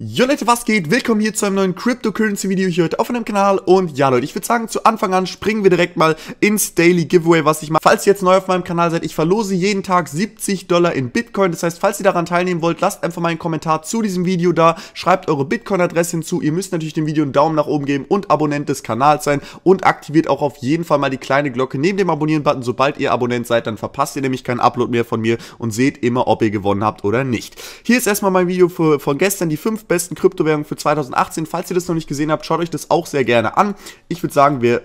Jo Leute, was geht? Willkommen hier zu einem neuen Cryptocurrency-Video hier heute auf meinem Kanal. Und ja Leute, ich würde sagen, zu Anfang an springen wir direkt mal ins Daily Giveaway, was ich mache. Falls ihr jetzt neu auf meinem Kanal seid, ich verlose jeden Tag 70 Dollar in Bitcoin. Das heißt, falls ihr daran teilnehmen wollt, lasst einfach mal einen Kommentar zu diesem Video da. Schreibt eure Bitcoin-Adresse hinzu. Ihr müsst natürlich dem Video einen Daumen nach oben geben und Abonnent des Kanals sein. Und aktiviert auch auf jeden Fall mal die kleine Glocke neben dem Abonnieren-Button. Sobald ihr Abonnent seid, dann verpasst ihr nämlich keinen Upload mehr von mir und seht immer, ob ihr gewonnen habt oder nicht. Hier ist erstmal mein Video für, von gestern, die 5 besten Kryptowährungen für 2018. Falls ihr das noch nicht gesehen habt, schaut euch das auch sehr gerne an. Ich würde sagen, wir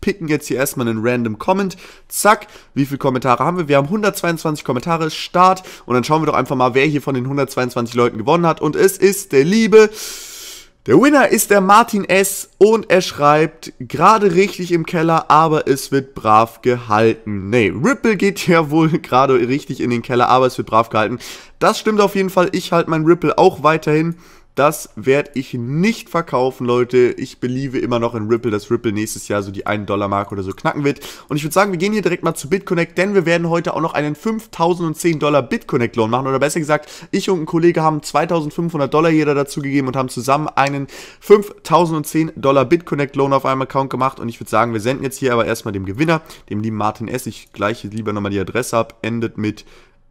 picken jetzt hier erstmal einen random Comment. Zack, wie viele Kommentare haben wir? Wir haben 122 Kommentare, Start. Und dann schauen wir doch einfach mal, wer hier von den 122 Leuten gewonnen hat. Und es ist der liebe... Der Winner ist der Martin S. und er schreibt, gerade richtig im Keller, aber es wird brav gehalten. Nee, Ripple geht ja wohl gerade richtig in den Keller, aber es wird brav gehalten. Das stimmt auf jeden Fall. Ich halte mein Ripple auch weiterhin das werde ich nicht verkaufen, Leute. Ich beliebe immer noch in Ripple, dass Ripple nächstes Jahr so die 1-Dollar-Marke oder so knacken wird. Und ich würde sagen, wir gehen hier direkt mal zu BitConnect, denn wir werden heute auch noch einen 5010-Dollar BitConnect-Loan machen. Oder besser gesagt, ich und ein Kollege haben 2500 Dollar jeder dazu gegeben und haben zusammen einen 5010-Dollar BitConnect-Loan auf einem Account gemacht. Und ich würde sagen, wir senden jetzt hier aber erstmal dem Gewinner, dem lieben Martin S. Ich gleiche lieber nochmal die Adresse ab. Endet mit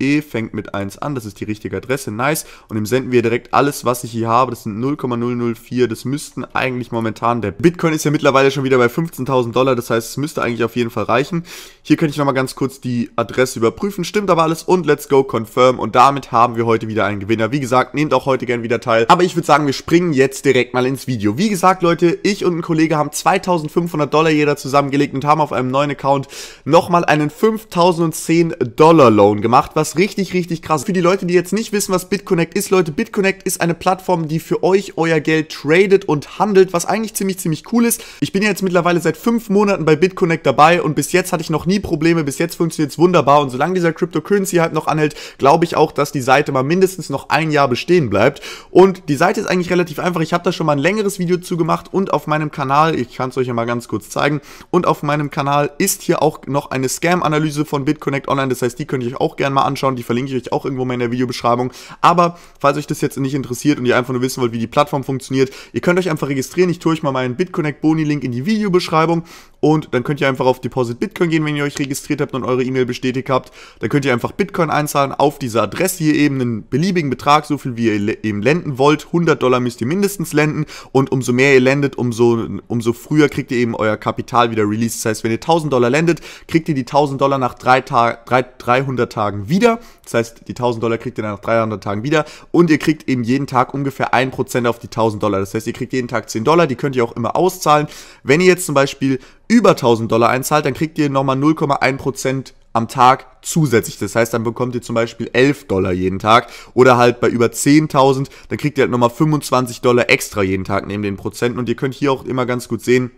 E fängt mit 1 an, das ist die richtige Adresse, nice. Und dem senden wir direkt alles, was ich hier habe, das sind 0,004, das müssten eigentlich momentan, der Bitcoin ist ja mittlerweile schon wieder bei 15.000 Dollar, das heißt, es müsste eigentlich auf jeden Fall reichen. Hier könnte ich nochmal ganz kurz die Adresse überprüfen, stimmt aber alles und let's go confirm und damit haben wir heute wieder einen Gewinner. Wie gesagt, nehmt auch heute gern wieder teil, aber ich würde sagen, wir springen jetzt direkt mal ins Video. Wie gesagt, Leute, ich und ein Kollege haben 2.500 Dollar jeder zusammengelegt und haben auf einem neuen Account nochmal einen 5.010 Dollar Loan gemacht, was richtig, richtig krass. Für die Leute, die jetzt nicht wissen, was BitConnect ist, Leute, BitConnect ist eine Plattform, die für euch euer Geld tradet und handelt, was eigentlich ziemlich, ziemlich cool ist. Ich bin jetzt mittlerweile seit fünf Monaten bei BitConnect dabei und bis jetzt hatte ich noch nie Probleme, bis jetzt funktioniert es wunderbar und solange dieser Cryptocurrency halt noch anhält, glaube ich auch, dass die Seite mal mindestens noch ein Jahr bestehen bleibt. Und die Seite ist eigentlich relativ einfach, ich habe da schon mal ein längeres Video zu gemacht und auf meinem Kanal, ich kann es euch ja mal ganz kurz zeigen, und auf meinem Kanal ist hier auch noch eine Scam-Analyse von BitConnect Online, das heißt, die könnt ihr euch auch gerne mal anschauen anschauen. Die verlinke ich euch auch irgendwo mal in der Videobeschreibung. Aber falls euch das jetzt nicht interessiert und ihr einfach nur wissen wollt, wie die Plattform funktioniert, ihr könnt euch einfach registrieren. Ich tue euch mal meinen BitConnect-Boni-Link in die Videobeschreibung und dann könnt ihr einfach auf Deposit Bitcoin gehen, wenn ihr euch registriert habt und eure E-Mail bestätigt habt. Dann könnt ihr einfach Bitcoin einzahlen auf diese Adresse hier eben einen beliebigen Betrag, so viel wie ihr eben lenden wollt. 100 Dollar müsst ihr mindestens lenden und umso mehr ihr lendet, umso, umso früher kriegt ihr eben euer Kapital wieder released. Das heißt, wenn ihr 1000 Dollar lendet, kriegt ihr die 1000 Dollar nach drei Tag, drei, 300 Tagen wieder wieder. Das heißt, die 1000 Dollar kriegt ihr dann nach 300 Tagen wieder. Und ihr kriegt eben jeden Tag ungefähr 1% auf die 1000 Dollar. Das heißt, ihr kriegt jeden Tag 10 Dollar. Die könnt ihr auch immer auszahlen. Wenn ihr jetzt zum Beispiel über 1000 Dollar einzahlt, dann kriegt ihr nochmal 0,1% am Tag zusätzlich. Das heißt, dann bekommt ihr zum Beispiel 11 Dollar jeden Tag oder halt bei über 10.000, dann kriegt ihr halt nochmal 25 Dollar extra jeden Tag neben den Prozenten und ihr könnt hier auch immer ganz gut sehen,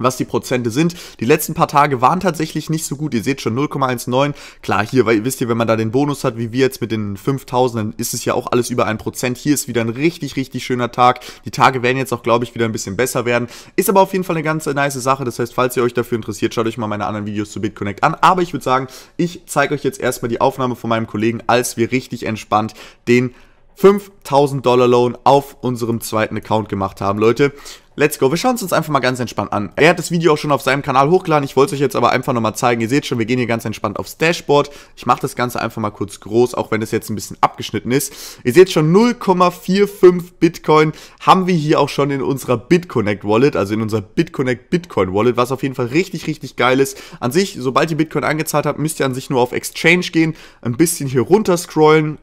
was die Prozente sind. Die letzten paar Tage waren tatsächlich nicht so gut. Ihr seht schon 0,19. Klar, hier, weil, ihr wisst ihr, wenn man da den Bonus hat, wie wir jetzt mit den 5000, dann ist es ja auch alles über ein Prozent. Hier ist wieder ein richtig, richtig schöner Tag. Die Tage werden jetzt auch, glaube ich, wieder ein bisschen besser werden. Ist aber auf jeden Fall eine ganz äh, nice Sache. Das heißt, falls ihr euch dafür interessiert, schaut euch mal meine anderen Videos zu BitConnect an. Aber ich würde sagen, ich zeige euch jetzt erstmal die Aufnahme von meinem Kollegen, als wir richtig entspannt den 5000 Dollar Loan auf unserem zweiten Account gemacht haben, Leute. Let's go. Wir schauen es uns einfach mal ganz entspannt an. Er hat das Video auch schon auf seinem Kanal hochgeladen. Ich wollte es euch jetzt aber einfach nochmal zeigen. Ihr seht schon, wir gehen hier ganz entspannt aufs Dashboard. Ich mache das Ganze einfach mal kurz groß, auch wenn es jetzt ein bisschen abgeschnitten ist. Ihr seht schon, 0,45 Bitcoin haben wir hier auch schon in unserer BitConnect Wallet, also in unserer BitConnect Bitcoin Wallet, was auf jeden Fall richtig, richtig geil ist. An sich, sobald ihr Bitcoin angezahlt habt, müsst ihr an sich nur auf Exchange gehen, ein bisschen hier runter scrollen,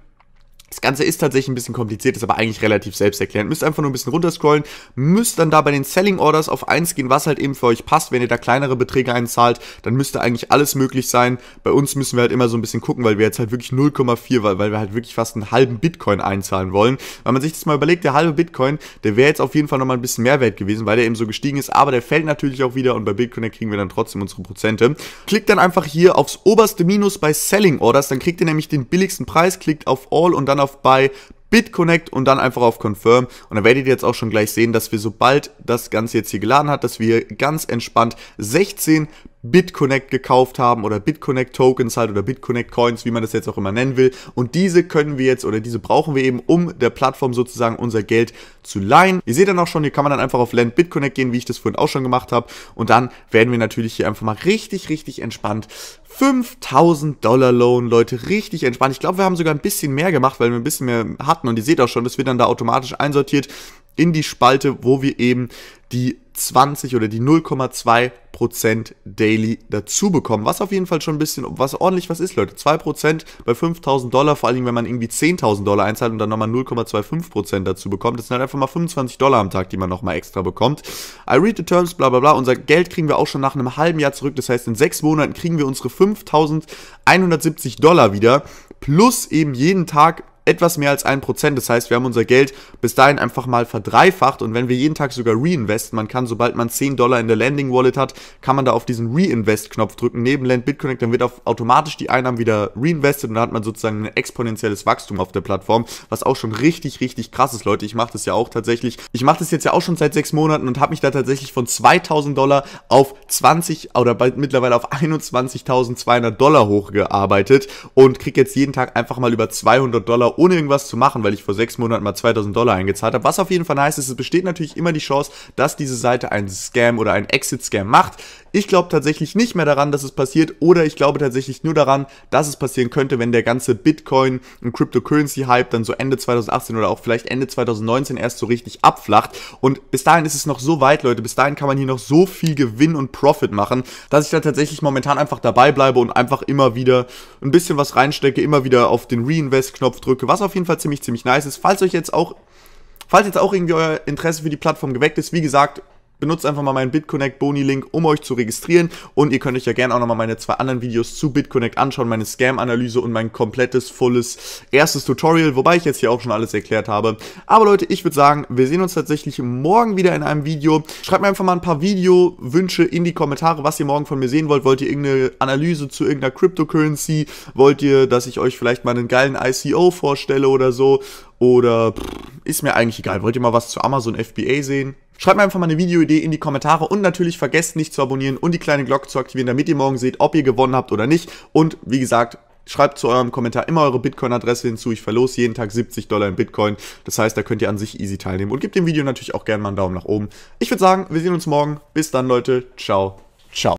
das Ganze ist tatsächlich ein bisschen kompliziert, ist aber eigentlich relativ selbsterklärend. Müsst einfach nur ein bisschen runterscrollen, müsst dann da bei den Selling Orders auf 1 gehen, was halt eben für euch passt. Wenn ihr da kleinere Beträge einzahlt, dann müsste eigentlich alles möglich sein. Bei uns müssen wir halt immer so ein bisschen gucken, weil wir jetzt halt wirklich 0,4, weil, weil wir halt wirklich fast einen halben Bitcoin einzahlen wollen. Wenn man sich das mal überlegt, der halbe Bitcoin, der wäre jetzt auf jeden Fall nochmal ein bisschen Mehrwert gewesen, weil der eben so gestiegen ist, aber der fällt natürlich auch wieder und bei Bitcoin kriegen wir dann trotzdem unsere Prozente. Klickt dann einfach hier aufs oberste Minus bei Selling Orders, dann kriegt ihr nämlich den billigsten Preis, klickt auf All und dann dann auf Buy, BitConnect und dann einfach auf Confirm. Und dann werdet ihr jetzt auch schon gleich sehen, dass wir sobald das Ganze jetzt hier geladen hat, dass wir ganz entspannt 16 BitConnect gekauft haben oder BitConnect Tokens halt oder BitConnect Coins, wie man das jetzt auch immer nennen will. Und diese können wir jetzt oder diese brauchen wir eben, um der Plattform sozusagen unser Geld zu leihen. Ihr seht dann auch schon, hier kann man dann einfach auf Land BitConnect gehen, wie ich das vorhin auch schon gemacht habe. Und dann werden wir natürlich hier einfach mal richtig, richtig entspannt 5000 Dollar Loan, Leute, richtig entspannt. Ich glaube, wir haben sogar ein bisschen mehr gemacht, weil wir ein bisschen mehr hatten. Und ihr seht auch schon, das wird dann da automatisch einsortiert in die Spalte, wo wir eben die 20 oder die 0,2 Daily dazu bekommen, was auf jeden Fall schon ein bisschen, was ordentlich was ist, Leute. 2% bei 5000 Dollar, vor allem wenn man irgendwie 10.000 Dollar einzahlt und dann nochmal 0,25% Prozent dazu bekommt, das sind halt einfach mal 25 Dollar am Tag, die man nochmal extra bekommt. I read the terms, bla bla bla, unser Geld kriegen wir auch schon nach einem halben Jahr zurück, das heißt in sechs Monaten kriegen wir unsere 5170 Dollar wieder, plus eben jeden Tag etwas mehr als 1%. Das heißt, wir haben unser Geld bis dahin einfach mal verdreifacht und wenn wir jeden Tag sogar reinvesten, man kann, sobald man 10 Dollar in der Landing Wallet hat, kann man da auf diesen Reinvest-Knopf drücken, neben Land BitConnect, dann wird auf automatisch die Einnahmen wieder reinvested und dann hat man sozusagen ein exponentielles Wachstum auf der Plattform, was auch schon richtig, richtig krass ist, Leute. Ich mache das ja auch tatsächlich. Ich mache das jetzt ja auch schon seit sechs Monaten und habe mich da tatsächlich von 2000 Dollar auf 20 oder bald mittlerweile auf 21.200 Dollar hochgearbeitet und kriege jetzt jeden Tag einfach mal über 200 Dollar ohne irgendwas zu machen, weil ich vor sechs Monaten mal 2000 Dollar eingezahlt habe. Was auf jeden Fall heißt, ist, es besteht natürlich immer die Chance, dass diese Seite einen Scam oder einen Exit-Scam macht. Ich glaube tatsächlich nicht mehr daran, dass es passiert oder ich glaube tatsächlich nur daran, dass es passieren könnte, wenn der ganze Bitcoin und Cryptocurrency-Hype dann so Ende 2018 oder auch vielleicht Ende 2019 erst so richtig abflacht. Und bis dahin ist es noch so weit, Leute. Bis dahin kann man hier noch so viel Gewinn und Profit machen, dass ich da tatsächlich momentan einfach dabei bleibe und einfach immer wieder ein bisschen was reinstecke, immer wieder auf den Reinvest-Knopf drücke, Spiel, was auf jeden Fall ziemlich, ziemlich nice ist. Falls euch jetzt auch, falls jetzt auch irgendwie euer Interesse für die Plattform geweckt ist, wie gesagt, benutzt einfach mal meinen BitConnect Boni Link, um euch zu registrieren und ihr könnt euch ja gerne auch nochmal meine zwei anderen Videos zu BitConnect anschauen, meine Scam-Analyse und mein komplettes, volles erstes Tutorial, wobei ich jetzt hier auch schon alles erklärt habe. Aber Leute, ich würde sagen, wir sehen uns tatsächlich morgen wieder in einem Video. Schreibt mir einfach mal ein paar Videowünsche in die Kommentare, was ihr morgen von mir sehen wollt. Wollt ihr irgendeine Analyse zu irgendeiner Cryptocurrency? Wollt ihr, dass ich euch vielleicht mal einen geilen ICO vorstelle oder so? Oder pff, ist mir eigentlich egal. Wollt ihr mal was zu Amazon FBA sehen? Schreibt mir einfach mal eine Videoidee in die Kommentare und natürlich vergesst nicht zu abonnieren und die kleine Glocke zu aktivieren, damit ihr morgen seht, ob ihr gewonnen habt oder nicht. Und wie gesagt, schreibt zu eurem Kommentar immer eure Bitcoin-Adresse hinzu. Ich verlose jeden Tag 70 Dollar in Bitcoin. Das heißt, da könnt ihr an sich easy teilnehmen. Und gebt dem Video natürlich auch gerne mal einen Daumen nach oben. Ich würde sagen, wir sehen uns morgen. Bis dann, Leute. Ciao. Ciao.